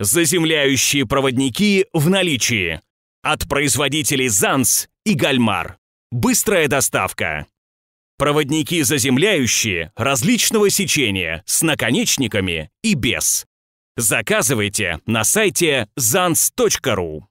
Заземляющие проводники в наличии. От производителей «Занс» и «Гальмар». Быстрая доставка. Проводники заземляющие различного сечения с наконечниками и без. Заказывайте на сайте zans.ru.